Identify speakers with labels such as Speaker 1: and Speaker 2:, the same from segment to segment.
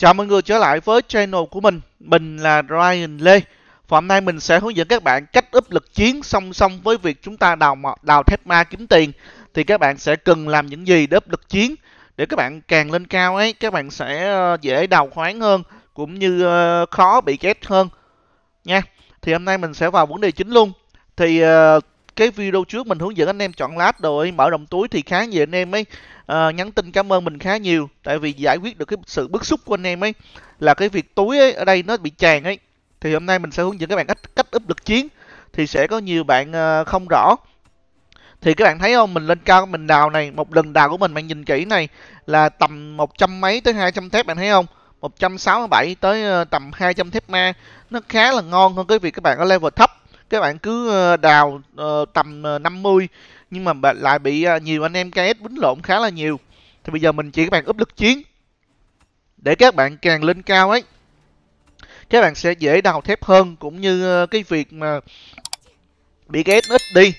Speaker 1: Chào mọi người trở lại với channel của mình, mình là Ryan Lê Và hôm nay mình sẽ hướng dẫn các bạn cách úp lực chiến song song với việc chúng ta đào đào thép ma kiếm tiền Thì các bạn sẽ cần làm những gì để úp lực chiến Để các bạn càng lên cao ấy, các bạn sẽ ờ, dễ đào khoáng hơn Cũng như ờ, khó bị chết hơn nha Thì hôm nay mình sẽ vào vấn đề chính luôn Thì ờ, cái video trước mình hướng dẫn anh em chọn lát rồi mở đồng túi thì khá nhiều anh em ấy uh, nhắn tin cảm ơn mình khá nhiều tại vì giải quyết được cái sự bức xúc của anh em ấy là cái việc túi ấy, ở đây nó bị tràn ấy thì hôm nay mình sẽ hướng dẫn các bạn cách cách úp lực chiến thì sẽ có nhiều bạn uh, không rõ thì các bạn thấy không mình lên cao mình đào này một lần đào của mình bạn nhìn kỹ này là tầm một trăm mấy tới hai trăm thép bạn thấy không 167 tới ờ, tầm 200 thép ma nó khá là ngon hơn cái việc các bạn ở level thấp các bạn cứ ờ, đào ờ, tầm 50 ờ, nhưng mà lại bị nhiều anh em KS quýnh lộn khá là nhiều thì bây giờ mình chỉ các bạn úp lực chiến để các bạn càng lên cao ấy các bạn sẽ dễ đào thép hơn cũng như cái việc mà bị KS ít đi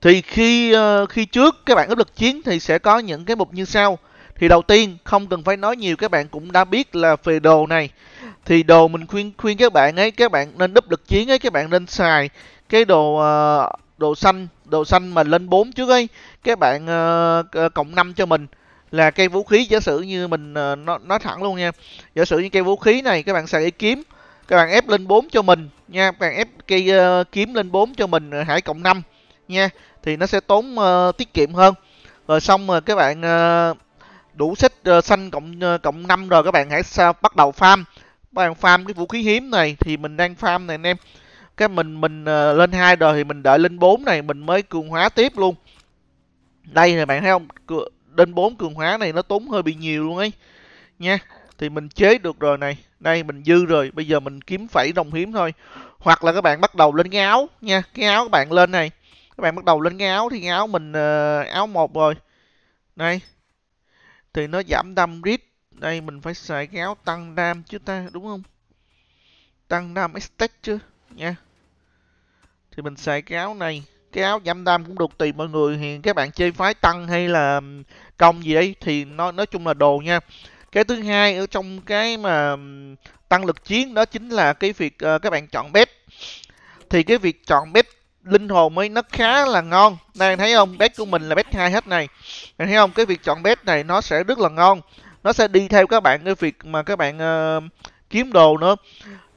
Speaker 1: thì khi khi trước các bạn úp lực chiến thì sẽ có những cái mục như sau thì đầu tiên không cần phải nói nhiều các bạn cũng đã biết là về đồ này thì đồ mình khuyên khuyên các bạn ấy các bạn nên đúp lực chiến ấy các bạn nên xài cái đồ uh, đồ xanh đồ xanh mà lên 4 trước ấy các bạn uh, cộng 5 cho mình là cây vũ khí giả sử như mình uh, nó nói thẳng luôn nha giả sử như cây vũ khí này các bạn xài cái kiếm các bạn ép lên 4 cho mình nha các bạn ép cây uh, kiếm lên 4 cho mình hãy cộng 5 nha thì nó sẽ tốn uh, tiết kiệm hơn rồi xong rồi các bạn uh, đủ xích uh, xanh cộng uh, cộng 5 rồi các bạn hãy sao bắt đầu farm bạn farm cái vũ khí hiếm này thì mình đang farm này anh em cái mình mình uh, lên hai đời thì mình đợi lên 4 này mình mới cường hóa tiếp luôn đây này bạn thấy không lên 4 cường hóa này nó tốn hơi bị nhiều luôn ấy nha thì mình chế được rồi này đây mình dư rồi bây giờ mình kiếm phẩy đồng hiếm thôi hoặc là các bạn bắt đầu lên cái áo nha cái áo các bạn lên này các bạn bắt đầu lên cái áo thì cái áo mình uh, áo một rồi này thì nó giảm đâm rít đây mình phải xài cái áo tăng đam chứ ta đúng không tăng đam stack chứ nha thì mình xài cái áo này cái áo giảm đam cũng được tùy mọi người thì các bạn chơi phái tăng hay là công gì đấy thì nó nói chung là đồ nha cái thứ hai ở trong cái mà tăng lực chiến đó chính là cái việc uh, các bạn chọn bếp thì cái việc chọn bếp linh hồn ấy nó khá là ngon đang thấy không bếp của mình là bếp hai hết này thấy không cái việc chọn bếp này nó sẽ rất là ngon nó sẽ đi theo các bạn cái việc mà các bạn uh, kiếm đồ nữa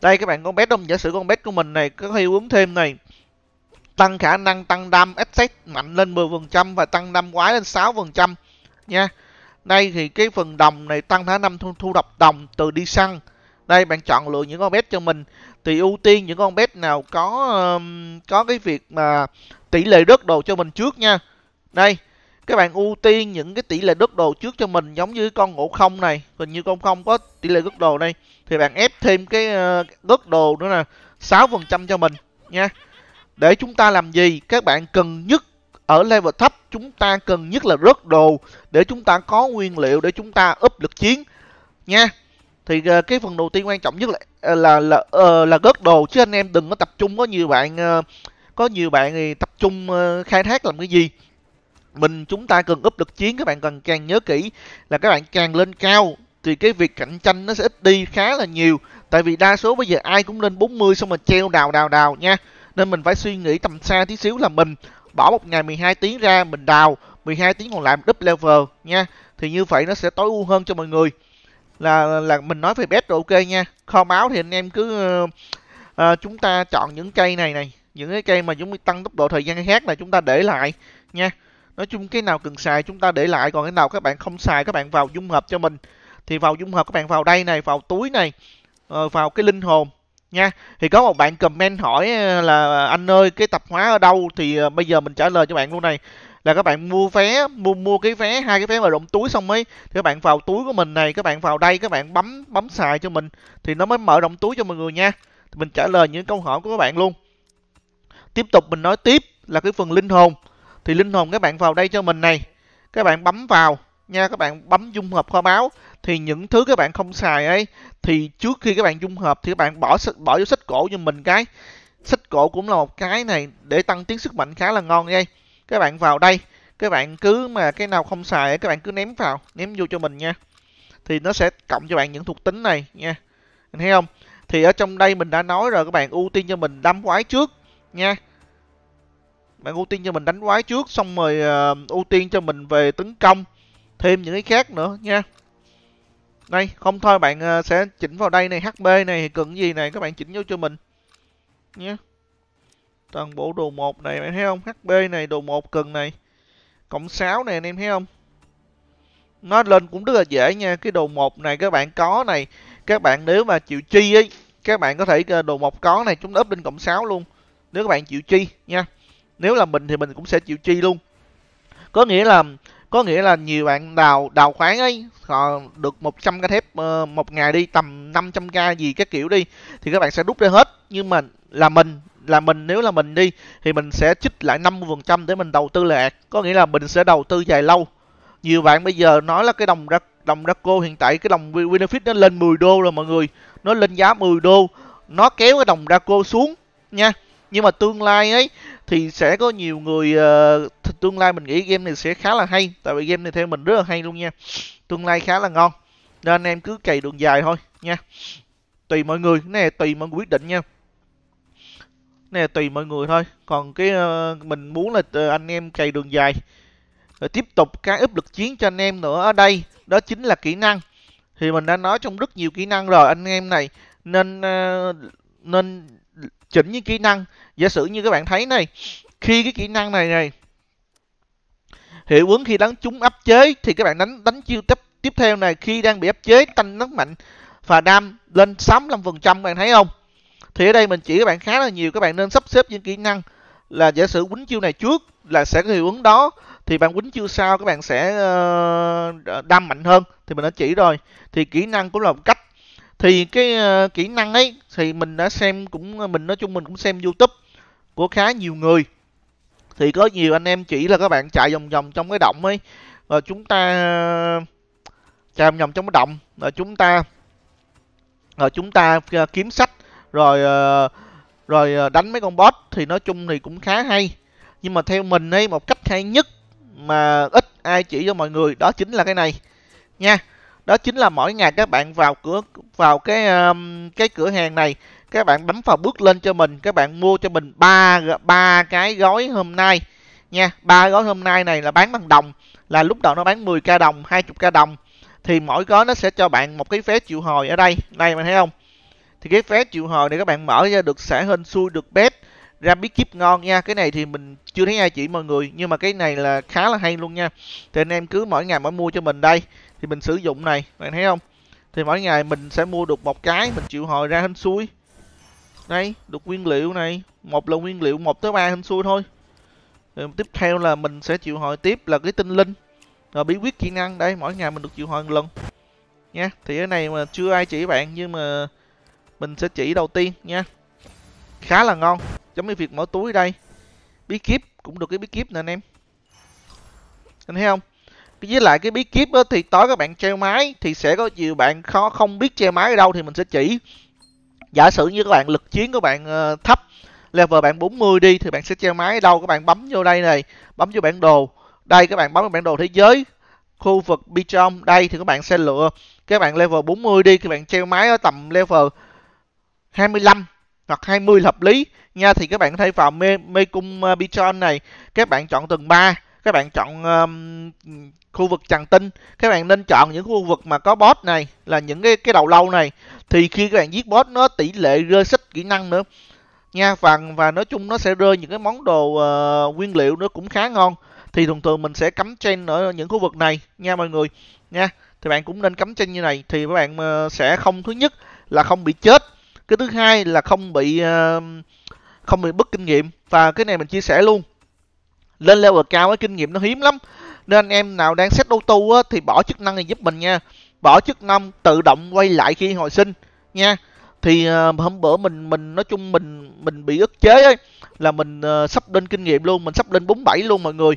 Speaker 1: đây các bạn con bé không giả sử con bé của mình này có hiệu ứng thêm này tăng khả năng tăng đam asset mạnh lên 10% và tăng đam quái lên 6% nha đây thì cái phần đồng này tăng khả năng thu, thu độc đồng từ đi săn đây bạn chọn lựa những con bet cho mình thì ưu tiên những con bet nào có um, có cái việc mà tỷ lệ đất đồ cho mình trước nha đây các bạn ưu tiên những cái tỷ lệ đứt đồ trước cho mình giống như con ngộ không này hình như con không có tỷ lệ đứt đồ đây thì bạn ép thêm cái ờ, đứt đồ nữa nè 6% cho mình nha để chúng ta làm gì các bạn cần nhất ở level thấp chúng ta cần nhất là rớt đồ để chúng ta có nguyên liệu để chúng ta úp lực chiến nha thì ờ, cái phần đầu tiên quan trọng nhất là ờ, là là là, là gớt đồ chứ anh em đừng có tập trung có nhiều bạn có nhiều bạn thì tập trung khai thác làm cái gì mình chúng ta cần úp lực chiến các bạn cần càng nhớ kỹ là các bạn càng lên cao thì cái việc cạnh tranh nó sẽ ít đi khá là nhiều tại vì đa số bây giờ ai cũng lên 40 xong mà treo đào đào đào nha nên mình phải suy nghĩ tầm xa tí xíu là mình bỏ một ngày 12 tiếng ra mình đào 12 tiếng còn lại đúp level nha thì như vậy nó sẽ tối ưu hơn cho mọi người là là mình nói về best rồi ok nha kho máu thì anh em cứ uh, chúng ta chọn những cây này này những cái cây mà chúng tăng tốc độ thời gian khác là chúng ta để lại nha nói chung cái nào cần xài chúng ta để lại còn cái nào các bạn không xài các bạn vào dung hợp cho mình thì vào dung hợp các bạn vào đây này vào túi này ờ, vào cái linh hồn nha thì có một bạn comment hỏi ờ, là anh ơi cái tập hóa ở đâu thì ờ, bây giờ mình trả lời cho bạn luôn này là các bạn mua vé mua mua cái vé hai cái vé mà rộng túi xong ấy thì các bạn vào túi của mình này các bạn vào đây các bạn bấm bấm xài cho mình thì nó mới mở rộng túi cho mọi người nha thì mình trả lời những câu hỏi của các bạn luôn tiếp tục mình nói tiếp là cái phần linh hồn thì linh hồn các bạn vào đây cho mình này các bạn bấm vào nha các bạn bấm dung hợp kho báu thì những thứ các bạn không xài ấy thì trước khi các bạn dung hợp thì các bạn bỏ bỏ vô sách cổ cho mình cái sách cổ cũng là một cái này để tăng tiến sức mạnh khá là ngon nha, các bạn vào đây các bạn cứ mà cái nào không xài các bạn cứ ném vào ném vô cho mình nha thì nó sẽ cộng cho bạn những thuộc tính này nha mình thấy không thì ở trong đây mình đã nói rồi các bạn ưu tiên cho mình đám quái trước nha bạn ưu tiên cho mình đánh quái trước xong rồi uh, ưu tiên cho mình về tấn công thêm những cái khác nữa nha đây không thôi bạn uh, sẽ chỉnh vào đây này hp này cần gì này các bạn chỉnh vô cho mình nhé toàn bộ đồ một này bạn thấy không hp này đồ một cần này cộng 6 này anh em thấy không nó lên cũng rất là dễ nha cái đồ một này các bạn có này các bạn nếu mà chịu chi ấy các bạn có thể ờ, đồ một có này chúng up lên cộng 6 luôn nếu các bạn chịu chi nha nếu là mình thì mình cũng sẽ chịu chi luôn có nghĩa là có nghĩa là nhiều bạn đào đào khoáng ấy họ được 100 cái thép uh, một ngày đi tầm 500 k gì các kiểu đi thì các bạn sẽ rút ra hết nhưng mà là mình là mình nếu là mình đi thì mình sẽ chích lại 50% để mình đầu tư lạc có nghĩa là mình sẽ đầu tư dài lâu nhiều bạn bây giờ nói là cái đồng ra đồng Raco hiện tại cái đồng Winifred nó lên 10 đô rồi mọi người nó lên giá 10 đô nó kéo cái đồng Raco xuống nha nhưng mà tương lai ấy thì sẽ có nhiều người uh, tương lai mình nghĩ game này sẽ khá là hay tại vì game này theo mình rất là hay luôn nha tương lai khá là ngon nên anh em cứ cày đường dài thôi nha tùy mọi người nè tùy mọi người quyết định nha nè tùy mọi người thôi còn cái uh, mình muốn là uh, anh em cày đường dài rồi tiếp tục cái úp lực chiến cho anh em nữa ở đây đó chính là kỹ năng thì mình đã nói trong rất nhiều kỹ năng rồi anh em này nên uh, nên chỉnh những kỹ năng giả sử như các bạn thấy này khi cái kỹ năng này này hiệu ứng khi đánh chúng áp chế thì các bạn đánh đánh chiêu tiếp tiếp theo này khi đang bị áp chế tăng rất mạnh và đam lên 65% các bạn thấy không thì ở đây mình chỉ các bạn khá là nhiều các bạn nên sắp xếp những kỹ năng là giả sử quýnh chiêu này trước là sẽ có hiệu ứng đó thì bạn quýnh chiêu sau các bạn sẽ uh, đam mạnh hơn thì mình đã chỉ rồi thì kỹ năng cũng là một cách thì cái uh, kỹ năng ấy thì mình đã xem cũng ờ, mình nói chung mình cũng xem youtube của khá nhiều người thì có nhiều anh em chỉ là các bạn chạy vòng vòng trong cái động ấy rồi chúng ta ờ, chạy vòng vòng trong cái động rồi chúng ta rồi chúng ta kiếm sách rồi rồi đánh mấy con boss thì nói chung thì cũng khá hay nhưng mà theo mình ấy một cách hay nhất mà ít ai chỉ cho mọi người đó chính là cái này nha đó chính là mỗi ngày các bạn vào cửa vào cái um, cái cửa hàng này các bạn bấm vào bước lên cho mình các bạn mua cho mình ba ba cái gói hôm nay nha ba gói hôm nay này là bán bằng đồng là lúc đầu nó bán 10k đồng 20k đồng thì mỗi gói nó sẽ cho bạn một cái vé triệu hồi ở đây đây bạn thấy không thì cái vé triệu hồi này các bạn mở ra được sẽ hên xui được bếp ra bí kíp ngon nha cái này thì mình chưa thấy ai chỉ mọi người nhưng mà cái này là khá là hay luôn nha thì anh em cứ mỗi ngày mỗi mua cho mình đây thì mình sử dụng này bạn thấy không thì mỗi ngày mình sẽ mua được một cái mình chịu hồi ra hên xui đây được nguyên liệu này một lần nguyên liệu một tới ba hên xui thôi rồi ờ, tiếp theo là mình sẽ chịu hồi tiếp là cái tinh linh rồi ờ, bí quyết kỹ năng đây mỗi ngày mình được chịu hồi một lần nha thì cái này mà chưa ai chỉ bạn nhưng mà mình sẽ chỉ đầu tiên nha khá là ngon giống như việc mở túi đây bí kíp cũng được cái bí kíp nè anh em anh thấy không với lại cái bí kíp đó, thì tối các bạn treo máy thì sẽ có nhiều bạn khó không biết treo máy ở đâu thì mình sẽ chỉ giả sử như các bạn lực chiến của bạn ờ, thấp level bạn 40 đi thì bạn sẽ treo máy ở đâu các bạn bấm vô đây này bấm vô bản đồ đây các bạn bấm vào bản đồ thế giới khu vực Bichon đây thì các bạn sẽ lựa các bạn level 40 đi các bạn treo máy ở tầm level 25 hoặc 20 hợp lý nha thì các bạn thay vào mê, mê cung ờ, Bichon này các bạn chọn từng 3 các bạn chọn um, khu vực tràn tinh các bạn nên chọn những khu vực mà có boss này là những cái cái đầu lâu này thì khi các bạn giết boss nó tỷ lệ rơi xích kỹ năng nữa nha và và nói chung nó sẽ rơi những cái món đồ uh, nguyên liệu nó cũng khá ngon thì thường thường mình sẽ cắm chain ở những khu vực này nha mọi người nha thì bạn cũng nên cắm chain như này thì các bạn ờ, sẽ không thứ nhất là không bị chết cái thứ hai là không bị uh, không bị bất kinh nghiệm và cái này mình chia sẻ luôn lên level cao cái kinh nghiệm nó hiếm lắm nên anh em nào đang set auto á, thì bỏ chức năng này giúp mình nha bỏ chức năng tự động quay lại khi hồi sinh nha thì uh, hôm bữa mình mình nói chung mình mình bị ức chế ấy là mình uh, sắp lên kinh nghiệm luôn mình sắp lên 47 luôn mọi người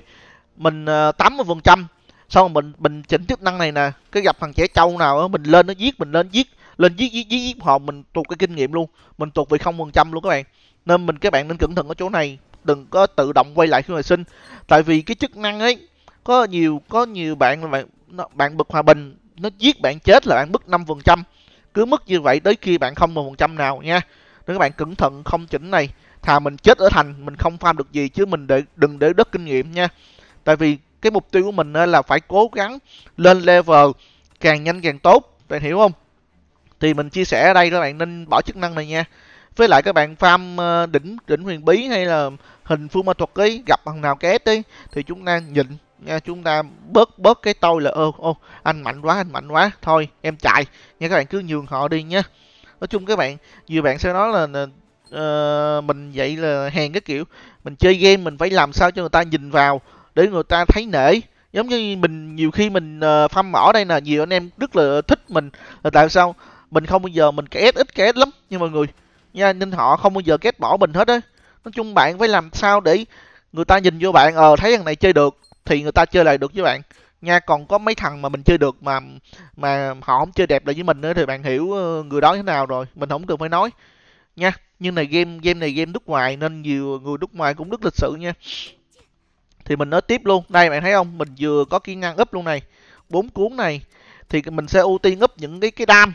Speaker 1: mình ờ, tám mươi phần trăm xong rồi mình mình chỉnh chức năng này nè cái gặp thằng trẻ trâu nào á mình lên nó giết mình lên giết lên giết giết giết, giết họ mình tuột cái kinh nghiệm luôn mình tuột về không phần trăm luôn các bạn nên mình các bạn nên cẩn thận ở chỗ này đừng có tự động quay lại khi hồi sinh tại vì cái chức năng ấy có nhiều có nhiều bạn bạn bạn bực hòa bình nó giết bạn chết là bạn mất 5% cứ mất như vậy tới khi bạn không một phần trăm nào nha nên các bạn cẩn thận không chỉnh này thà mình chết ở thành mình không farm được gì chứ mình để đừng để đất kinh nghiệm nha tại vì cái mục tiêu của mình là phải cố gắng lên level càng nhanh càng tốt bạn hiểu không thì mình chia sẻ ở đây các bạn nên bỏ chức năng này nha với lại các bạn farm ờ, đỉnh đỉnh huyền bí hay là hình phương ma thuật ấy gặp thằng nào két đi thì chúng ta nhịn nha chúng ta bớt bớt cái tôi là ô ô anh mạnh quá anh mạnh quá thôi em chạy nha các bạn cứ nhường họ đi nha nói chung các bạn nhiều bạn sẽ nói là uh, mình vậy là hèn cái kiểu mình chơi game mình phải làm sao cho người ta nhìn vào để người ta thấy nể giống như mình nhiều khi mình uh, phăm mỏ đây là nhiều anh em rất là thích mình là tại sao mình không bao giờ mình kẻ ít kẻ ít lắm nhưng mà người nha nên họ không bao giờ ghét bỏ mình hết á nói chung bạn phải làm sao để người ta nhìn vô bạn ờ thấy thằng này chơi được thì người ta chơi lại được với bạn nha còn có mấy thằng mà mình chơi được mà mà họ không chơi đẹp lại với mình nữa thì bạn hiểu ờ, người đó thế nào rồi mình không cần phải nói nha nhưng này game game này game nước ngoài nên nhiều người nước ngoài cũng rất lịch sự nha thì mình nói tiếp luôn đây bạn thấy không mình vừa có kỹ năng úp luôn này bốn cuốn này thì mình sẽ ưu tiên úp những cái cái đam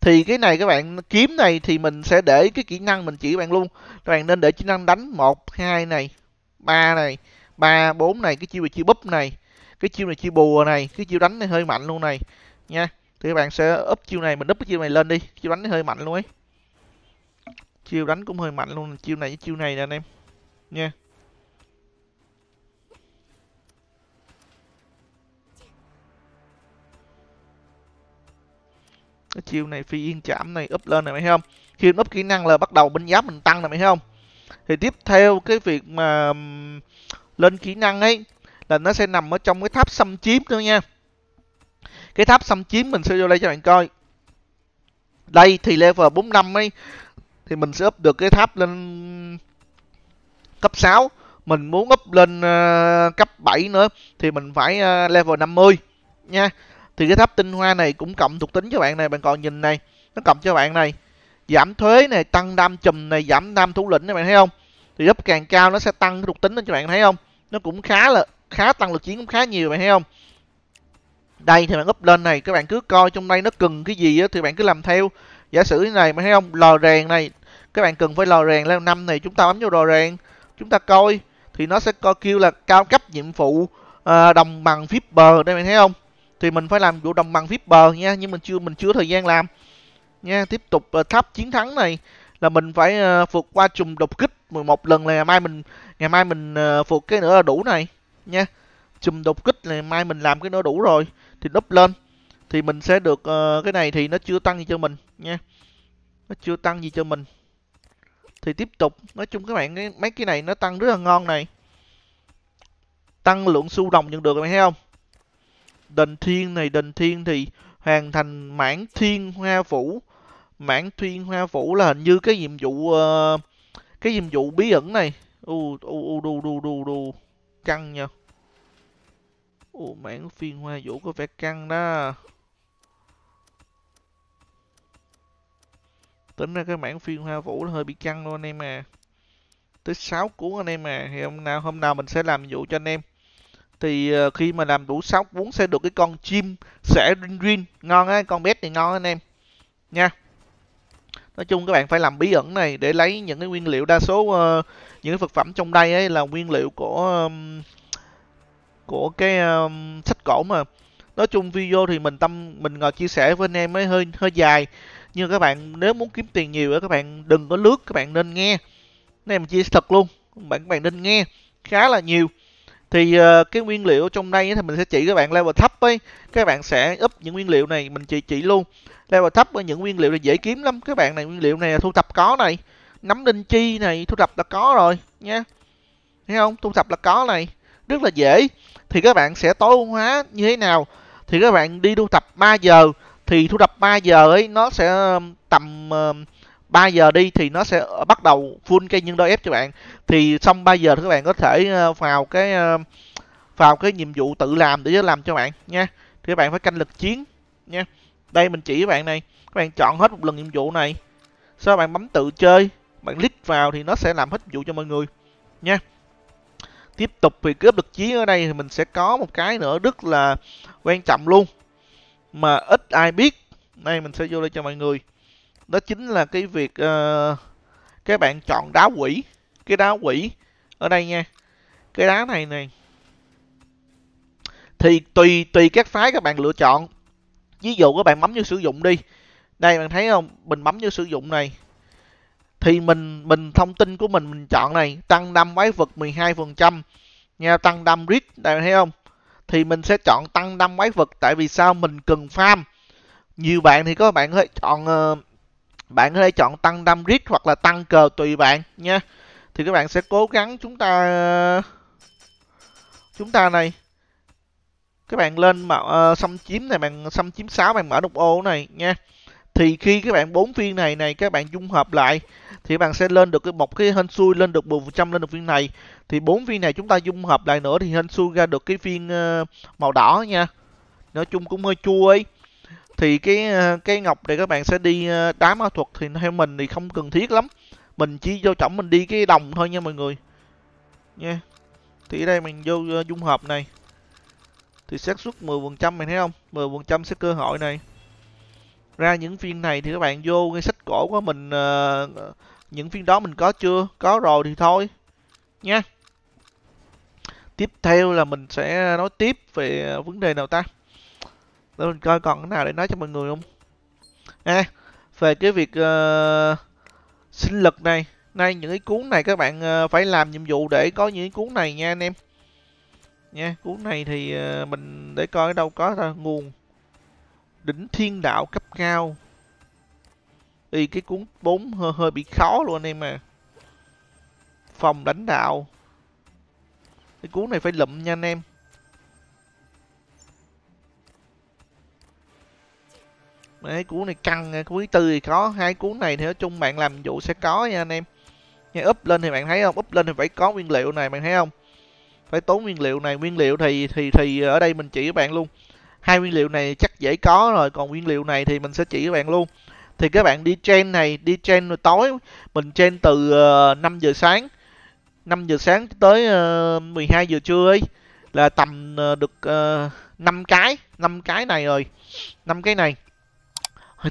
Speaker 1: thì cái này các bạn kiếm này thì mình sẽ để cái kỹ năng mình chỉ các bạn luôn các bạn nên để kỹ năng đánh một hai này ba này ba bốn này cái chiêu này chiêu búp này cái chiêu này chiêu bùa này cái chiêu đánh này hơi mạnh luôn này nha thì các bạn sẽ úp chiêu này mình úp cái chiêu này lên đi chiêu đánh hơi mạnh luôn ấy chiêu đánh cũng hơi mạnh luôn chiêu này với chiêu này nè anh em nha chiêu này phi yên chạm này up lên này mày không khi up kỹ năng là bắt đầu bên giáp mình tăng này mày không thì tiếp theo cái việc mà lên kỹ năng ấy là nó sẽ nằm ở trong cái tháp xâm chiếm thôi nha cái tháp xâm chiếm mình sẽ vô đây cho bạn coi đây thì level 45 ấy thì mình sẽ up được cái tháp lên cấp 6 mình muốn up lên uh, cấp 7 nữa thì mình phải uh, level 50 nha thì cái tháp tinh hoa này cũng cộng thuộc tính cho bạn này bạn còn nhìn này nó cộng cho bạn này giảm thuế này tăng đam chùm này giảm nam thủ lĩnh này bạn thấy không thì gấp càng cao nó sẽ tăng thuộc tính lên cho bạn thấy không nó cũng khá là khá tăng lực chiến cũng khá nhiều bạn thấy không đây thì bạn up lên này các bạn cứ coi trong đây nó cần cái gì á thì bạn cứ làm theo giả sử như này bạn thấy không lò rèn này các bạn cần phải lò rèn leo năm này chúng ta bấm vô lò rèn chúng ta coi thì nó sẽ coi kêu là cao cấp nhiệm vụ à, đồng bằng phíp đây bạn thấy không thì mình phải làm vụ đồng bằng bờ nha nhưng mình chưa mình chưa thời gian làm nha tiếp tục ờ, tháp chiến thắng này là mình phải ờ, vượt qua chùm đột kích 11 lần là ngày mai mình ngày mai mình ờ, vượt cái nữa là đủ này nha chùm đột kích ngày mai mình làm cái nữa đủ rồi thì đúp lên thì mình sẽ được uh, cái này thì nó chưa tăng gì cho mình nha nó chưa tăng gì cho mình thì tiếp tục nói chung các bạn mấy cái này nó tăng rất là ngon này tăng lượng xu đồng nhận được các bạn thấy không đền thiên này đền thiên thì hoàn thành mãn thiên hoa phủ mãn thiên hoa phủ là hình như cái nhiệm vụ uh, cái nhiệm vụ bí ẩn này u u u đu đu đu đu căng nha u mãn phiên hoa vũ có vẻ căng đó tính ra cái mảng phiên hoa vũ nó hơi bị căng luôn anh em à tới 6 cuốn anh em à thì hôm nào hôm nào mình sẽ làm nhiệm vụ cho anh em thì ờ, khi mà làm đủ sáu 4 sẽ được cái con chim sẽ rin rin ngon á con bét thì ngon anh em nha nói chung các bạn phải làm bí ẩn này để lấy những cái nguyên liệu đa số uh, những cái vật phẩm trong đây ấy là nguyên liệu của um, của cái um, sách cổ mà nói chung video thì mình tâm mình ngồi chia sẻ với anh em ấy hơi hơi dài nhưng các bạn nếu muốn kiếm tiền nhiều các bạn đừng có lướt các bạn nên nghe anh em chia thật luôn bạn các bạn nên nghe khá là nhiều thì ờ, cái nguyên liệu trong đây thì mình sẽ chỉ các bạn level thấp ấy các bạn sẽ up những nguyên liệu này mình chỉ chỉ luôn level thấp với những nguyên liệu này dễ kiếm lắm các bạn này nguyên liệu này thu thập có này nấm đinh chi này thu thập là có rồi nha thấy không thu thập là có này rất là dễ thì các bạn sẽ tối ưu hóa như thế nào thì các bạn đi thu thập 3 giờ thì thu thập 3 giờ ấy nó sẽ tầm uh, 3 giờ đi thì nó sẽ bắt đầu full cây nhân đôi ép cho bạn thì xong 3 giờ thì các bạn có thể ờ, vào cái ờ, vào cái nhiệm vụ tự làm để làm cho bạn nha thì các bạn phải canh lực chiến nha đây mình chỉ các bạn này các bạn chọn hết một lần nhiệm vụ này sau bạn bấm tự chơi bạn click vào thì nó sẽ làm hết nhiệm vụ cho mọi người nha tiếp tục về cướp lực chiến ở đây thì mình sẽ có một cái nữa rất là quan trọng luôn mà ít ai biết nay mình sẽ vô đây cho mọi người đó chính là cái việc uh, các bạn chọn đá quỷ cái đá quỷ ở đây nha cái đá này này thì tùy tùy các phái các bạn lựa chọn ví dụ các bạn bấm như sử dụng đi đây bạn thấy không mình bấm như sử dụng này thì mình mình thông tin của mình mình chọn này tăng đâm quái vật 12 phần trăm nha tăng đâm rít đây bạn thấy không thì mình sẽ chọn tăng đâm quái vật tại vì sao mình cần farm nhiều bạn thì có bạn có thể chọn ờ, bạn có thể chọn tăng đâm rít hoặc là tăng cờ tùy bạn nha thì các bạn sẽ cố gắng chúng ta chúng ta này các bạn lên mà uh, ờ, xăm chiếm này bằng xâm chiếm 6 bằng mở độc ô này nha thì khi các bạn bốn viên này này các bạn dung hợp lại thì bạn sẽ lên được cái một cái hên xui lên được 10% lên được viên này thì bốn viên này chúng ta dung hợp lại nữa thì hên xui ra được cái viên uh, màu đỏ nha nói chung cũng hơi chua ấy thì cái ờ, cái ngọc này các bạn sẽ đi đá ma thuật thì theo mình thì không cần thiết lắm mình chỉ vô trọng mình đi cái đồng thôi nha mọi người nha thì ở đây mình vô uh, dung hợp này thì xác suất 10 phần trăm mình thấy không 10 phần trăm sẽ cơ hội này ra những phiên này thì các bạn vô cái sách cổ của mình uh, những phiên đó mình có chưa có rồi thì thôi nha tiếp theo là mình sẽ nói tiếp về ờ, vấn đề nào ta để mình coi còn cái nào để nói cho mọi người không à, về cái việc uh, sinh lực này nay những cái cuốn này các bạn ờ, phải làm nhiệm vụ để có những cái cuốn này nha anh em nha cuốn này thì ờ, mình để coi ở đâu có ra nguồn đỉnh thiên đạo cấp cao y cái cuốn 4 hơi, hơi bị khó luôn anh em à phòng đánh đạo cái cuốn này phải lụm nha anh em Đấy, cuốn này căng cuối tư thì có hai cuốn này thì nói chung bạn làm vụ sẽ có nha anh em nha úp lên thì bạn thấy không úp lên thì phải có nguyên liệu này bạn thấy không phải tốn nguyên liệu này nguyên liệu thì thì thì ở đây mình chỉ các bạn luôn hai nguyên liệu này chắc dễ có rồi còn nguyên liệu này thì mình sẽ chỉ các bạn luôn thì các bạn đi trên này đi trên rồi tối mình trên từ 5 ờ, giờ sáng 5 giờ sáng tới 12 ờ, giờ trưa ấy là tầm ờ, được 5 cái 5 cái này rồi 5 cái này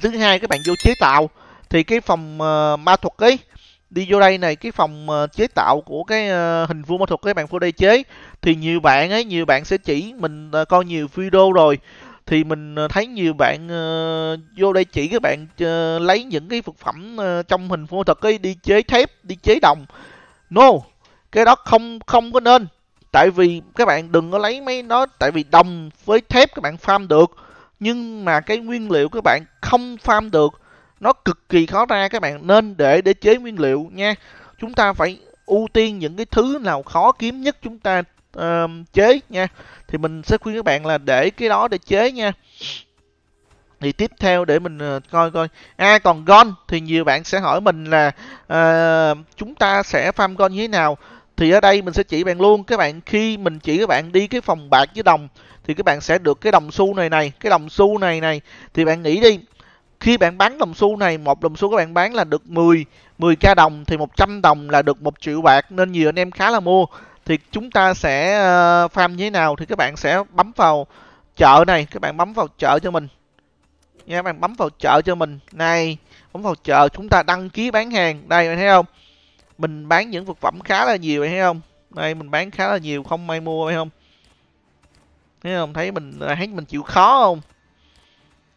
Speaker 1: thì thứ hai các bạn vô chế tạo thì cái phòng uh, ma thuật ấy đi vô đây này cái phòng uh, chế tạo của cái uh, hình vuông ma thuật các bạn vô đây chế thì nhiều bạn ấy nhiều bạn sẽ chỉ mình uh, coi nhiều video rồi thì mình thấy nhiều bạn uh, vô đây chỉ các bạn uh, lấy những cái vật phẩm uh, trong hình vuông ma thuật ấy đi chế thép đi chế đồng no cái đó không không có nên tại vì các bạn đừng có lấy mấy nó tại vì đồng với thép các bạn farm được nhưng mà cái nguyên liệu các bạn không farm được nó cực kỳ khó ra các bạn nên để để chế nguyên liệu nha chúng ta phải ưu tiên những cái thứ nào khó kiếm nhất chúng ta uh, chế nha thì mình sẽ khuyên các bạn là để cái đó để chế nha thì tiếp theo để mình ờ, coi coi à còn gon thì nhiều bạn sẽ hỏi mình là uh, chúng ta sẽ farm gon như thế nào thì ở đây mình sẽ chỉ bạn luôn các bạn khi mình chỉ các bạn đi cái phòng bạc với đồng thì các bạn sẽ được cái đồng xu này này cái đồng xu này này thì bạn nghĩ đi khi bạn bán đồng xu này một đồng xu các bạn bán là được 10 10k đồng thì 100 đồng là được một triệu bạc nên nhiều anh em khá là mua thì chúng ta sẽ ờ, farm như thế nào thì các bạn sẽ bấm vào chợ này các bạn bấm vào chợ cho mình nha các bạn bấm vào chợ cho mình này bấm vào chợ chúng ta đăng ký bán hàng đây bạn thấy không mình bán những vật phẩm khá là nhiều bạn thấy không đây mình bán khá là nhiều không may mua phải không thấy không thấy mình à, thấy mình chịu khó không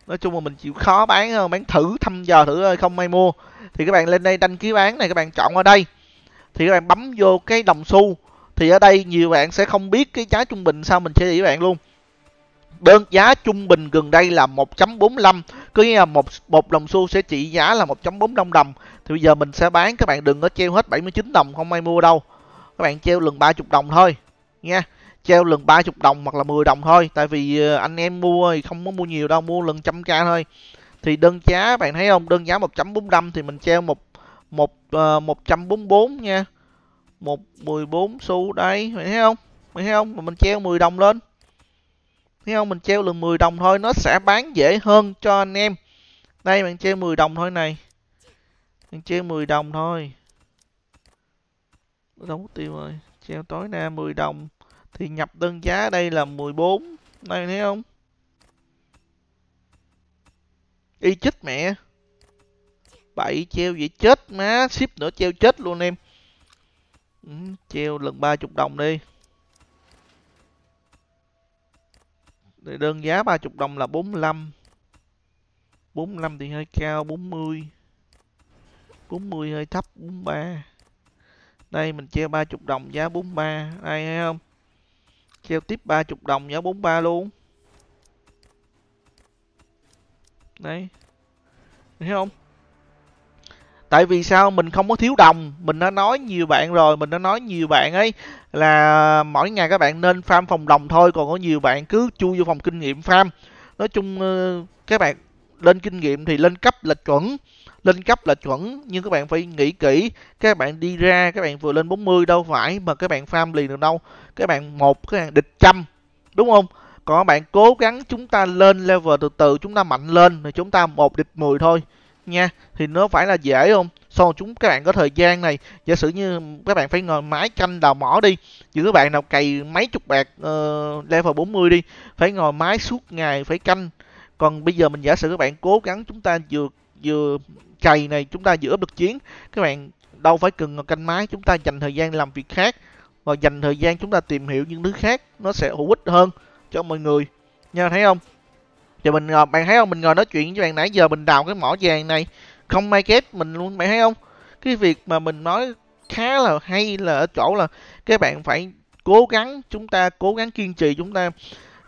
Speaker 1: nói chung là mình chịu khó bán không à, bán thử thăm dò thử ơi à, không may mua thì các bạn lên đây đăng ký bán này các bạn chọn ở đây thì các bạn bấm vô cái đồng xu thì ở đây nhiều bạn sẽ không biết cái giá trung bình sao mình sẽ để bạn luôn đơn giá trung bình gần đây là 1.45 có nghĩa là một một đồng xu sẽ trị giá là 1.45 đồng thì bây giờ mình sẽ bán các bạn đừng có treo hết 79 đồng không may mua đâu các bạn treo lần 30 đồng thôi nha treo lần 30 đồng hoặc là 10 đồng thôi tại vì ờ, anh em mua thì không có mua nhiều đâu mua lần trăm k thôi thì đơn giá bạn thấy không đơn giá 1.45 thì mình treo một một uh, ờ, 144 nha một 14 xu đây bạn thấy không bạn thấy không mà mình treo 10 đồng lên thấy không mình treo lần 10 đồng thôi nó sẽ bán dễ hơn cho anh em đây bạn treo 10 đồng thôi này bạn treo 10 đồng thôi đóng tiêu rồi treo tối nay 10 đồng thì nhập đơn giá đây là 14 này thấy không y chết mẹ bảy treo vậy chết má ship nữa treo chết luôn em ừ, treo lần 30 đồng đi Để đơn giá 30 đồng là 45 45 thì hơi cao 40 40 hơi thấp 43 đây mình treo 30 đồng giá 43 đây thấy không treo tiếp 30 đồng nhớ 43 luôn đấy thấy không tại vì sao mình không có thiếu đồng mình đã nói nhiều bạn rồi mình đã nói nhiều bạn ấy là mỗi ngày các bạn nên farm phòng đồng thôi còn có nhiều bạn cứ chui vô phòng kinh nghiệm farm nói chung ờ, các bạn lên kinh nghiệm thì lên cấp là chuẩn lên cấp là chuẩn nhưng các bạn phải nghĩ kỹ các bạn đi ra các bạn vừa lên 40 đâu phải mà các bạn farm liền được đâu các bạn một cái bạn địch trăm đúng không còn các bạn cố gắng chúng ta lên level từ từ chúng ta mạnh lên rồi chúng ta một địch 10 thôi nha thì nó phải là dễ không sau chúng các bạn có thời gian này giả sử như các bạn phải ngồi máy canh đào mỏ đi chứ các bạn nào cày mấy chục bạc uh, level 40 đi phải ngồi máy suốt ngày phải canh còn bây giờ mình giả sử các bạn cố gắng chúng ta vừa vừa cày này chúng ta vừa ấp được chiến các bạn đâu phải cần canh máy chúng ta dành thời gian làm việc khác và dành thời gian chúng ta tìm hiểu những thứ khác nó sẽ hữu ích hơn cho mọi người nha thấy không thì mình bạn thấy không mình ngồi nói chuyện với bạn nãy giờ mình đào cái mỏ vàng này không may kết mình luôn bạn thấy không cái việc mà mình nói khá là hay là ở chỗ là các bạn phải cố gắng chúng ta cố gắng kiên trì chúng ta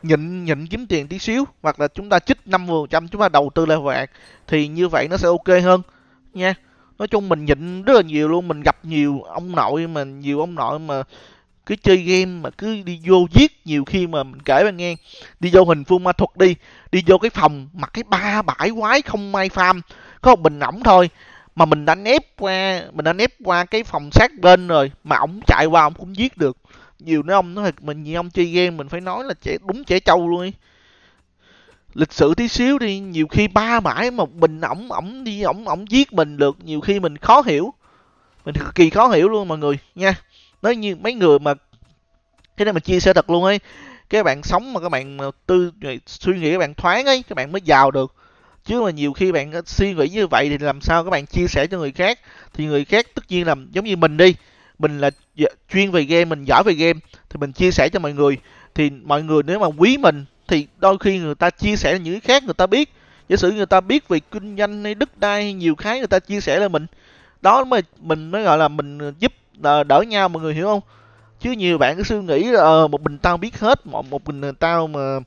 Speaker 1: nhịn nhịn kiếm tiền tí xíu hoặc là chúng ta chích 50% chúng ta đầu tư lại vàng thì như vậy nó sẽ ok hơn nha nói chung mình nhịn rất là nhiều luôn mình gặp nhiều ông nội mà nhiều ông nội mà cứ chơi game mà cứ đi vô giết nhiều khi mà mình kể bạn nghe đi vô hình phương ma thuật đi đi vô cái phòng mặc cái ba bãi quái không may farm có một bình ổng thôi mà mình đã nép qua mình đã nép qua cái phòng sát bên rồi mà ổng chạy qua ổng cũng giết được nhiều nó ông nói mình nhiều ông chơi game mình phải nói là trẻ đúng trẻ trâu luôn ấy. lịch sử tí xíu đi nhiều khi ba mãi một mình ổng ổng đi ổng ổng giết mình được nhiều khi mình khó hiểu mình cực kỳ khó hiểu luôn mọi người nha nói như mấy người mà cái này mà chia sẻ thật luôn ấy các bạn sống mà các bạn tư suy nghĩ các bạn thoáng ấy các bạn mới giàu được chứ mà nhiều khi bạn suy nghĩ như vậy thì làm sao các bạn chia sẻ cho người khác thì người khác tất nhiên là giống như mình đi mình là dạ, chuyên về game mình giỏi về game thì mình chia sẻ cho mọi người thì mọi người nếu mà quý mình thì đôi khi người ta chia sẻ những cái khác người ta biết giả sử người ta biết về kinh doanh hay đất đai hay nhiều cái người ta chia sẻ là mình đó mới mình mới gọi là mình giúp đỡ nhau mọi người hiểu không chứ nhiều bạn cứ suy nghĩ ờ một mình tao biết hết một một mình tao mà uh,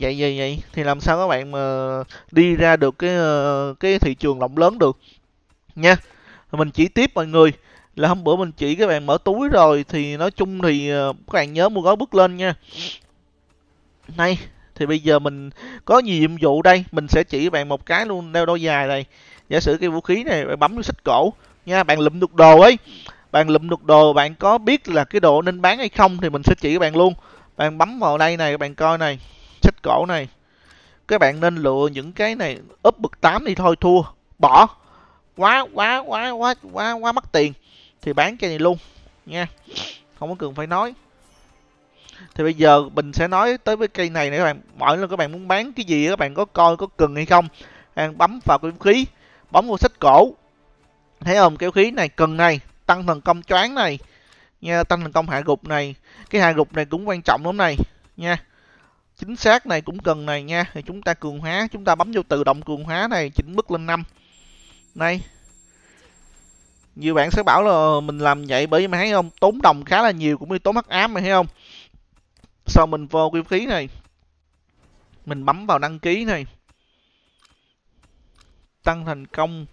Speaker 1: vậy vậy vậy thì làm sao các bạn mà đi ra được cái ờ, cái thị trường rộng lớn được nha mình chỉ tiếp mọi người là hôm bữa mình chỉ các bạn mở túi rồi thì nói chung thì ờ, các bạn nhớ mua gói bước lên nha này thì bây giờ mình có nhiều nhiệm vụ đây mình sẽ chỉ các bạn một cái luôn đeo đôi dài này giả sử cái vũ khí này bạn bấm xích cổ nha bạn lụm được đồ ấy bạn lụm được đồ bạn có biết là cái đồ nên bán hay không thì mình sẽ chỉ các bạn luôn bạn bấm vào đây này các bạn coi này xích cổ này các bạn nên lựa những cái này úp bậc 8 thì thôi thua bỏ quá quá quá quá quá quá mất tiền thì bán cái này luôn nha không có cần phải nói thì bây giờ mình sẽ nói tới với cây này nè các bạn mỗi lần các bạn muốn bán cái gì các bạn có coi có cần hay không bạn bấm vào cái khí bấm vào sách cổ thấy không kéo khí này cần này tăng thần công choáng này nha tăng thần công hạ gục này cái hạ gục này cũng quan trọng lắm này nha chính xác này cũng cần này nha thì chúng ta cường hóa chúng ta bấm vô tự động cường hóa này chỉnh mức lên năm này nhiều bạn sẽ bảo là ờ, mình làm vậy bởi vì mày thấy không tốn đồng khá là nhiều cũng như tốn hắc ám mày thấy không sau mình vô kim khí này mình bấm vào đăng ký này tăng thành công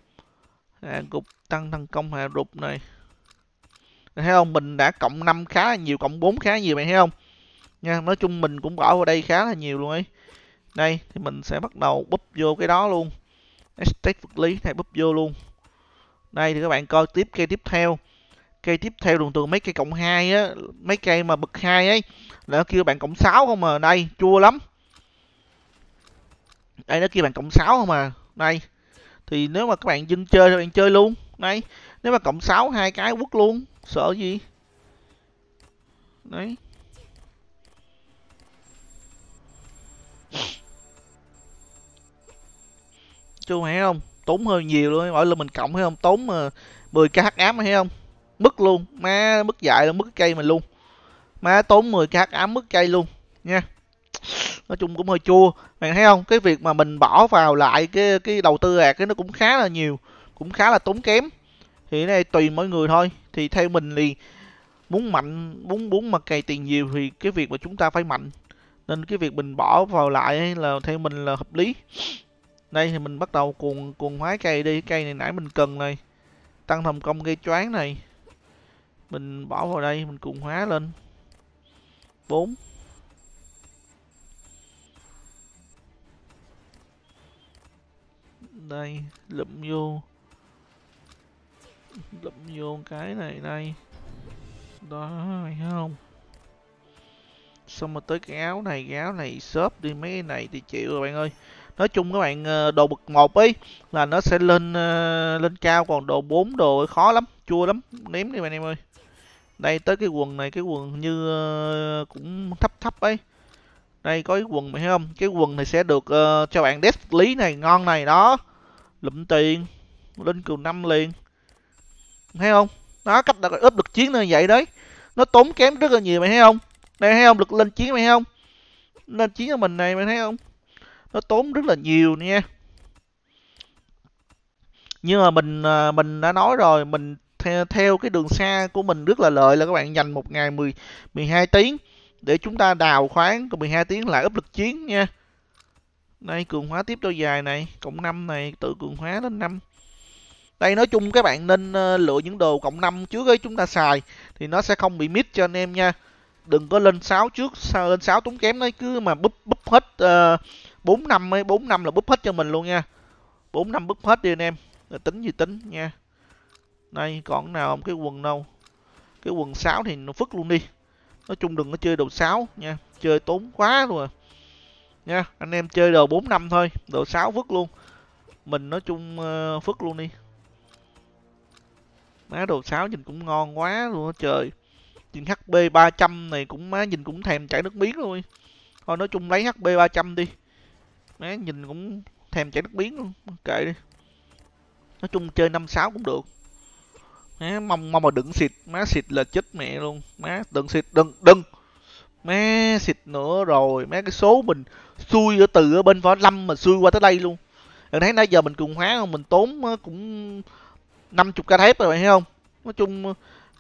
Speaker 1: à, gục tăng thành công hạ rụp này thấy không mình đã cộng 5 khá là nhiều cộng 4 khá là nhiều bạn thấy không nha nói chung mình cũng bỏ vào đây khá là nhiều luôn ấy đây thì mình sẽ bắt đầu búp vô cái đó luôn estate vật lý này búp vô luôn đây thì các bạn coi tiếp cây tiếp theo cây tiếp theo đường tường mấy cây cộng 2 á mấy cây mà bậc 2 ấy là nó kêu bạn cộng 6 không mà đây chua lắm đây nó kêu bạn cộng 6 không mà đây thì nếu mà các bạn dinh chơi thì bạn chơi luôn đây nếu mà cộng 6 hai cái quất luôn sợ gì đấy chú hiểu không tốn hơi nhiều luôn mỗi lần mình cộng thấy không tốn mà 10 k ám thấy không mất luôn má mất dạy luôn mất cây mình luôn má tốn 10 k ám mất cây luôn nha nói chung cũng hơi chua bạn thấy không cái việc mà mình bỏ vào lại cái cái đầu tư ạc cái nó cũng khá là nhiều cũng khá là tốn kém thì cái này tùy mọi người thôi thì theo mình thì muốn mạnh muốn muốn mà cày tiền nhiều thì cái việc mà chúng ta phải mạnh nên cái việc mình bỏ vào lại là theo mình là hợp lý đây thì mình bắt đầu cuồng cuồng hóa cây đi cây này nãy mình cần này tăng thầm công gây choáng này mình bỏ vào đây mình cuồng hóa lên bốn đây lụm vô lụm vô cái này đây đó thấy không xong rồi tới cái áo này cái áo này xốp đi mấy cái này thì chịu rồi bạn ơi nói chung các bạn ờ, đồ bậc một ấy là nó sẽ lên ờ, lên cao còn đồ 4 đồ khó lắm chua lắm nếm đi bạn em ơi đây tới cái quần này cái quần như ờ, cũng thấp thấp ấy đây có cái quần mày thấy không cái quần này sẽ được uh, cho bạn desk lý này ngon này đó lụm tiền lên cừu năm liền thấy không nó cách đặt ướp được chiến như vậy đấy nó tốn kém rất là nhiều mày thấy không đây thấy không được lên chiến mày thấy không lên chiến cho mình này mày thấy không nó tốn rất là nhiều nha nhưng mà mình à, mình đã nói rồi mình theo, cái đường xa của mình rất là lợi là các bạn dành một ngày 10 12 tiếng để chúng ta đào khoáng còn 12 tiếng là ấp lực chiến nha đây cường hóa tiếp đôi dài này cộng 5 này tự cường hóa lên 5 đây nói chung các bạn nên à, lựa những đồ cộng 5 trước ấy chúng ta xài thì nó sẽ không bị mít cho anh em nha đừng có lên 6 trước sao lên 6 tốn kém nó cứ mà búp búp hết ờ, bốn uh, năm ấy bốn năm là búp hết cho mình luôn nha bốn năm búp hết đi anh em Rồi tính gì tính nha đây còn nào không cái quần đâu cái quần 6 thì nó phức luôn đi nói chung đừng có chơi đồ 6 nha chơi tốn quá luôn à nha anh em chơi đồ 4 năm thôi đồ 6 vứt luôn mình nói chung uh, phức luôn đi má đồ 6 nhìn cũng ngon quá luôn á trời Nhìn HP 300 này cũng má nhìn cũng thèm chảy nước miếng luôn. Thôi nói chung lấy HP 300 đi. Má nhìn cũng thèm chảy nước miếng luôn, kệ đi. Nói chung chơi 56 cũng được. Má mong mong mà đừng xịt, má xịt là chết mẹ luôn. Má đừng xịt, đừng đừng. Má xịt nữa rồi, má cái số mình xui ở từ ở bên võ lâm mà xui qua tới đây luôn. Đừng thấy nãy giờ mình cường hóa không, mình tốn cũng 50 k thép rồi bạn thấy không? Nói chung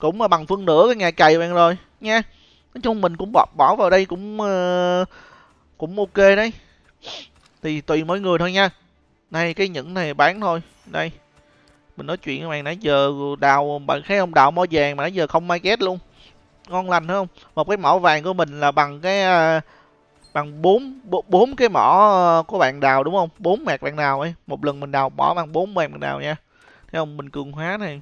Speaker 1: cũng là bằng phân nửa cái ngày cày bạn rồi nha nói chung mình cũng bỏ bỏ vào đây cũng uh, cũng ok đấy thì tùy mỗi người thôi nha này cái những này bán thôi đây mình nói chuyện với bạn nãy giờ đào bạn thấy không đào mỏ vàng mà nãy giờ không may ghét luôn ngon lành phải không một cái mỏ vàng của mình là bằng cái uh, bằng bốn bốn cái mỏ ờ, của bạn đào đúng không bốn mạc bạn đào ấy một lần mình đào bỏ bằng bốn mạc bạn đào nha thấy không mình cường hóa này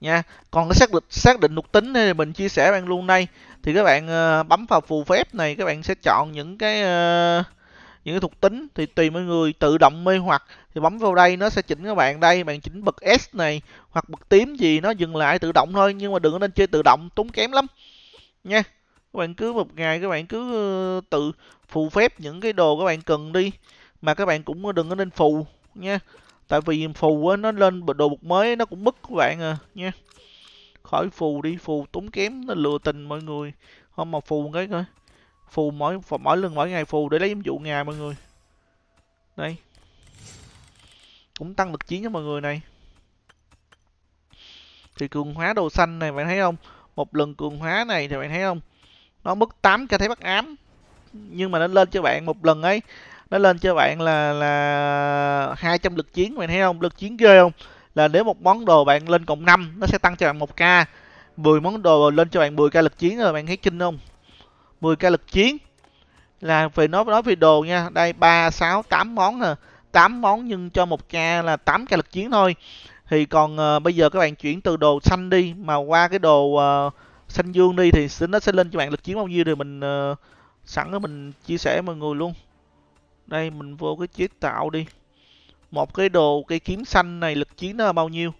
Speaker 1: nha còn cái xác định xác định thuộc tính thì mình chia sẻ bạn luôn đây thì các bạn ờ, bấm vào phù phép này các bạn sẽ chọn những cái ờ, những cái thuộc tính thì tùy mọi người tự động mê hoặc thì bấm vào đây nó sẽ chỉnh các bạn đây bạn chỉnh bật S này hoặc bật tím gì nó dừng lại tự động thôi nhưng mà đừng có nên chơi tự động tốn kém lắm nha các bạn cứ một ngày các bạn cứ ờ, tự phù phép những cái đồ các bạn cần đi mà các bạn cũng đừng có nên phù nha tại vì phù á nó lên đồ bột mới nó cũng bức các bạn à nha khỏi phù đi phù tốn kém nó lừa tình mọi người không mà phù cái coi phù mỗi mỗi lần mỗi ngày phù để lấy nhiệm vụ ngày mọi người đây cũng tăng lực chiến cho mọi người này thì cường hóa đồ xanh này bạn thấy không một lần cường hóa này thì bạn thấy không nó mất 8 cho thấy bắt ám nhưng mà nó lên cho bạn một lần ấy nó lên cho bạn là là 200 lực chiến bạn thấy không lực chiến ghê không là nếu một món đồ bạn lên cộng 5 nó sẽ tăng cho bạn 1k 10 món đồ lên cho bạn 10k lực chiến rồi bạn thấy kinh không 10k lực chiến là về nói nói về đồ nha đây 3 6 8 món nè 8 món nhưng cho 1k là 8k lực chiến thôi thì còn uh, bây giờ các bạn chuyển từ đồ xanh đi mà qua cái đồ uh, xanh dương đi thì nó sẽ lên cho bạn lực chiến bao nhiêu thì mình uh, sẵn đó mình chia sẻ mọi người luôn đây mình vô cái chế tạo đi một cái đồ cây kiếm xanh này lực chiến nó là bao nhiêu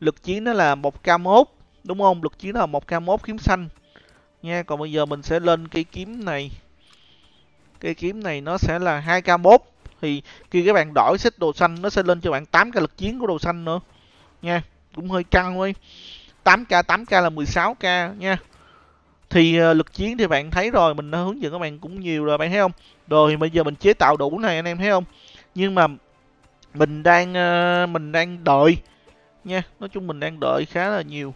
Speaker 1: lực chiến nó là một k mốt đúng không lực chiến nó là một k mốt kiếm xanh nha còn bây giờ mình sẽ lên cây kiếm này cây kiếm này nó sẽ là 2k1 thì khi các bạn đổi xích đồ xanh nó sẽ lên cho bạn 8k lực chiến của đồ xanh nữa nha cũng hơi căng thôi 8k 8k là 16k nha thì ờ, lực chiến thì bạn thấy rồi mình đã ờ, hướng dẫn các bạn cũng nhiều rồi bạn thấy không rồi bây giờ mình chế tạo đủ này anh em thấy không nhưng mà mình đang ờ, mình đang đợi nha nói chung mình đang đợi khá là nhiều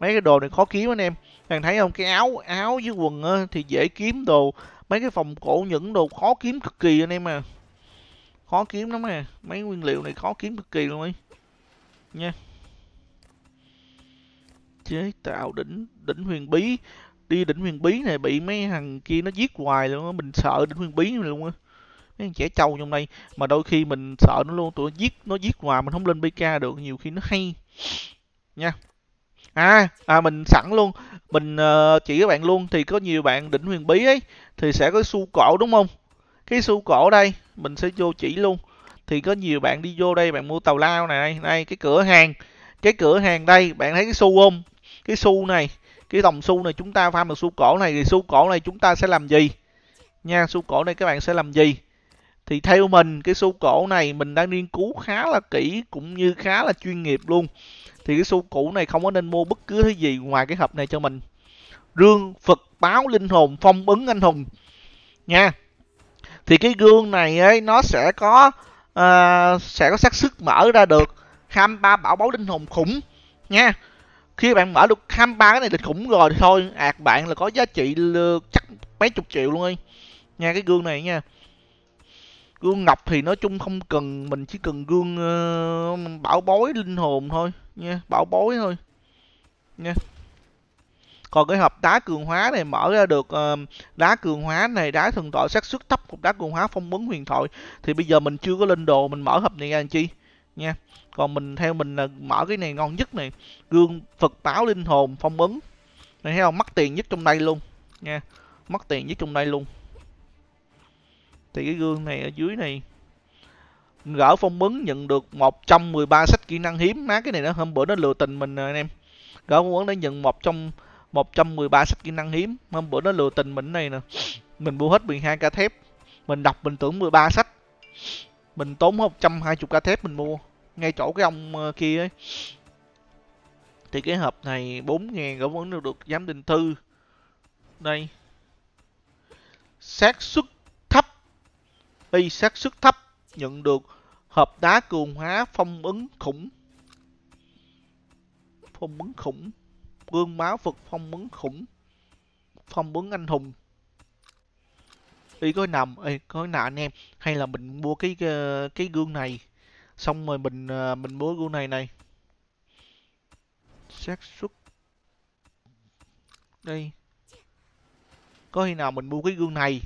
Speaker 1: mấy cái đồ này khó kiếm anh em bạn thấy không cái áo áo với quần thì dễ kiếm đồ mấy cái phòng cổ những đồ khó kiếm cực kỳ anh em à khó kiếm lắm à mấy nguyên liệu này khó kiếm cực kỳ luôn ấy nha chế tạo đỉnh đỉnh huyền bí đi đỉnh huyền bí này bị mấy thằng kia nó giết hoài luôn á mình sợ đỉnh huyền bí luôn á mấy thằng trẻ trâu trong đây mà đôi khi mình sợ nó luôn tụi nó giết nó giết hoài mình không lên pk được nhiều khi nó hay nha à à mình sẵn luôn mình uh, chỉ các bạn luôn thì có nhiều bạn đỉnh huyền bí ấy thì sẽ có su cổ đúng không cái su cổ đây mình sẽ vô chỉ luôn thì có nhiều bạn đi vô đây bạn mua tàu lao này đây cái cửa hàng cái cửa hàng đây bạn thấy cái xu không cái xu này cái dòng xu này chúng ta pha được xu cổ này thì xu cổ này chúng ta sẽ làm gì nha xu cổ này các bạn sẽ làm gì thì theo mình cái xu cổ này mình đang nghiên cứu khá là kỹ cũng như khá là chuyên nghiệp luôn thì cái xu cũ này không có nên mua bất cứ thứ gì ngoài cái hộp này cho mình rương phật báo linh hồn phong ấn anh hùng nha thì cái gương này ấy nó sẽ có uh, sẽ có xác sức mở ra được ba bảo báu linh hồn khủng nha khi bạn mở được khám ba cái này thì khủng rồi thôi ạc bạn là có giá trị chắc mấy chục triệu luôn ơi nha cái gương này nha gương ngọc thì nói chung không cần mình chỉ cần gương uh, bảo bối linh hồn thôi nha bảo bối thôi nha còn cái hộp đá cường hóa này mở ra được uh, đá cường hóa này đá thần thoại xác suất thấp một đá cường hóa phong bấn huyền thoại thì bây giờ mình chưa có lên đồ mình mở hộp này ra làm chi nha còn mình theo mình là mở cái này ngon nhất này gương phật báo linh hồn phong ấn này thấy không mắc tiền nhất trong đây luôn nha mất tiền nhất trong đây luôn thì cái gương này ở dưới này gỡ phong ấn nhận được 113 sách kỹ năng hiếm má cái này nó hôm bữa nó lừa tình mình anh em gỡ phong ấn đã nhận một trong 113 sách kỹ năng hiếm hôm bữa nó lừa tình mình này nè mình mua hết 12 ca thép mình đọc mình tưởng 13 sách mình tốn 120 ca thép mình mua ngay chỗ cái ông ờ, kia ấy thì cái hộp này 4.000 cũng vẫn được, được giám định thư đây xác suất thấp y xác suất thấp nhận được hộp đá cường hóa phong ấn khủng phong ấn khủng gương máu phật phong ấn khủng phong ấn anh hùng y có nằm y có nạ anh em hay là mình mua cái cái, ờ, cái gương này xong rồi mình ờ, mình mua gu này này xác suất đây có khi nào mình mua cái gương này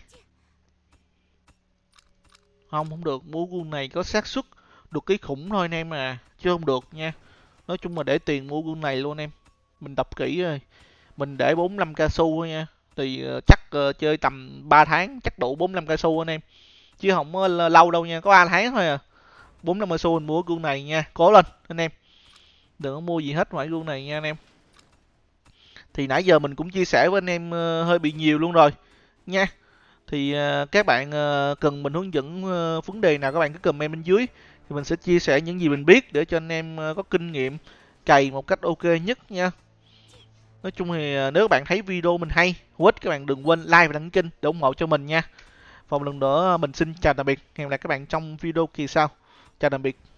Speaker 1: không không được mua gương này có xác suất được cái khủng thôi anh em mà chứ không được nha nói chung là để tiền mua gương này luôn em mình tập kỹ rồi mình để 45 ca su thôi nha thì ờ, chắc uh, chơi tầm 3 tháng chắc đủ 45 ca su anh em chứ không có lâu đâu nha có 3 tháng thôi à bốn năm xu mình mua gương này nha cố lên anh em đừng có mua gì hết ngoài gương này nha anh em thì nãy giờ mình cũng chia sẻ với anh em ờ, hơi bị nhiều luôn rồi nha thì ờ, các bạn ờ, cần mình hướng dẫn vấn đề nào các bạn cứ comment bên dưới thì mình sẽ chia sẻ những gì mình biết để cho anh em có kinh nghiệm cày một cách ok nhất nha nói chung thì nếu các bạn thấy video mình hay hữu các bạn đừng quên like và đăng ký kênh để ủng hộ cho mình nha và một lần nữa mình xin chào tạm biệt hẹn gặp lại các bạn trong video kỳ sau Chathambique